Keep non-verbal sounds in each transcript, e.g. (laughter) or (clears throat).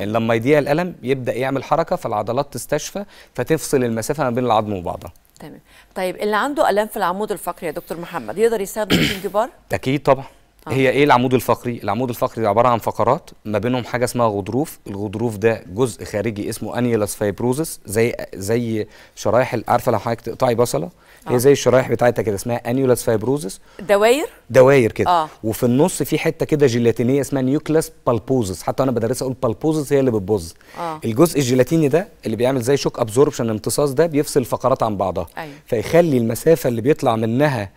يعني لما يضيع الالم يبدا يعمل حركه فالعضلات تستشفى فتفصل المسافه ما بين العظم وبعضها تمام طيب اللي عنده الام في العمود الفقري يا دكتور محمد يقدر يستخدم كبار اكيد طبعا آه. هي ايه العمود الفقري العمود الفقري ده عباره عن فقرات ما بينهم حاجه اسمها غضروف الغضروف ده جزء خارجي اسمه انيلاس فايبروزس زي زي شرايح عارفه لو حضرتك تقطعي بصله آه. هي زي الشرايح بتاعتها كده اسمها انيولاس فايبروزس دواير دواير كده آه. وفي النص في حته كده جيلاتينيه اسمها نيوكلاس بالبوزس حتى انا بدرسها اقول بالبوزس هي اللي بتبوظ آه. الجزء الجيلاتيني ده اللي بيعمل زي شوك ابزوربشن امتصاص ده بيفصل الفقرات عن بعضها أيوه. فيخلي المسافه اللي بيطلع منها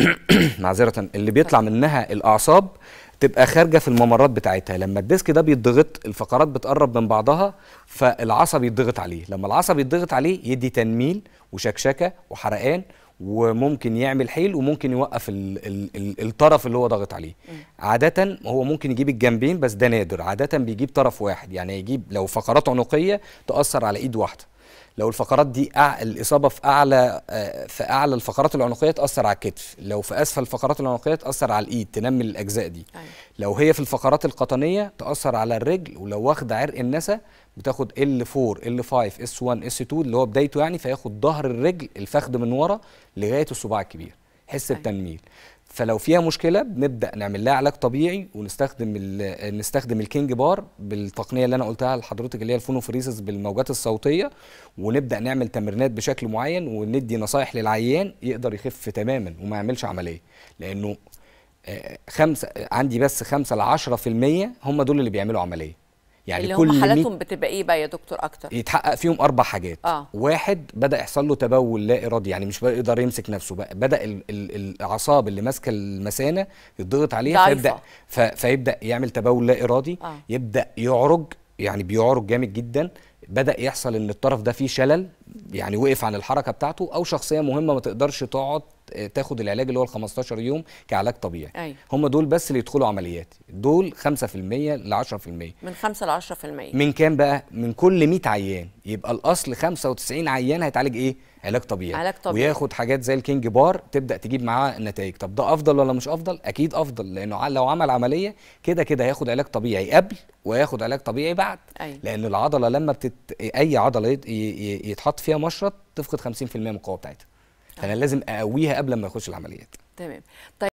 (clears throat) معذره اللي بيطلع منها الاعصاب تبقى خارجه في الممرات بتاعتها لما الديسك ده بيتضغط الفقرات بتقرب من بعضها فالعصب يتضغط عليه لما العصب يتضغط عليه يدي تنميل وشكشكه وحرقان وممكن يعمل حيل وممكن يوقف الـ الـ الـ الطرف اللي هو ضاغط عليه م. عاده هو ممكن يجيب الجنبين بس ده نادر عاده بيجيب طرف واحد يعني يجيب لو فقرات عنقيه تاثر على ايد واحده لو الفقرات دي أع... الاصابه في اعلى آه، في اعلى الفقرات العنقيه تاثر على الكتف لو في اسفل الفقرات العنقيه تاثر على الايد تنمي الاجزاء دي أيوة. لو هي في الفقرات القطنيه تاثر على الرجل ولو واخده عرق النسا بتاخد L4 L5 S1 S2 اللي هو بدايته يعني فياخد ظهر الرجل الفخذ من ورا لغايه الصباع الكبير حس أيوة. التنميل فلو فيها مشكله بنبدا نعمل لها علاج طبيعي ونستخدم نستخدم الكينج بار بالتقنيه اللي انا قلتها لحضرتك اللي هي الفونوفريزس بالموجات الصوتيه ونبدا نعمل تمرينات بشكل معين وندي نصايح للعيان يقدر يخف تماما وما يعملش عمليه لانه خمسة عندي بس 5 ل 10% هم دول اللي بيعملوا عمليه يعني اللي كل هم حالاتهم ميت... بتبقى ايه بقى يا دكتور اكتر يتحقق فيهم اربع حاجات آه. واحد بدا يحصل له تبول لا ارادي يعني مش بيقدر يمسك نفسه بقى بدا ال... ال... الاعصاب اللي ماسكه المثانه يضغط عليها فيبدا ف... فيبدا يعمل تبول لا ارادي آه. يبدا يعرج يعني بيعرج جامد جدا بدا يحصل ان الطرف ده فيه شلل يعني وقف عن الحركه بتاعته او شخصيه مهمه ما تقدرش تقعد آه، تاخد العلاج اللي هو ال 15 يوم كعلاج طبيعي أيوة. هم دول بس اللي يدخلوا عمليات دول 5% ل 10% من 5 ل 10% من كام بقى من كل 100 عيان يبقى الاصل 95 عيان هيتعالج ايه علاج طبيعي علاج طبيعي وياخد حاجات زي الكينج بار تبدا تجيب معاه نتائج طب ده افضل ولا مش افضل اكيد افضل لانه لو عمل عمليه كده كده هياخد علاج طبيعي قبل وياخد علاج طبيعي بعد أيوة. لان العضله لما بتت اي عضله يتحط فيها مشرط تفقد 50% من القوه بتاعتها فانا آه. لازم اقويها قبل ما اخش العمليات تمام طيب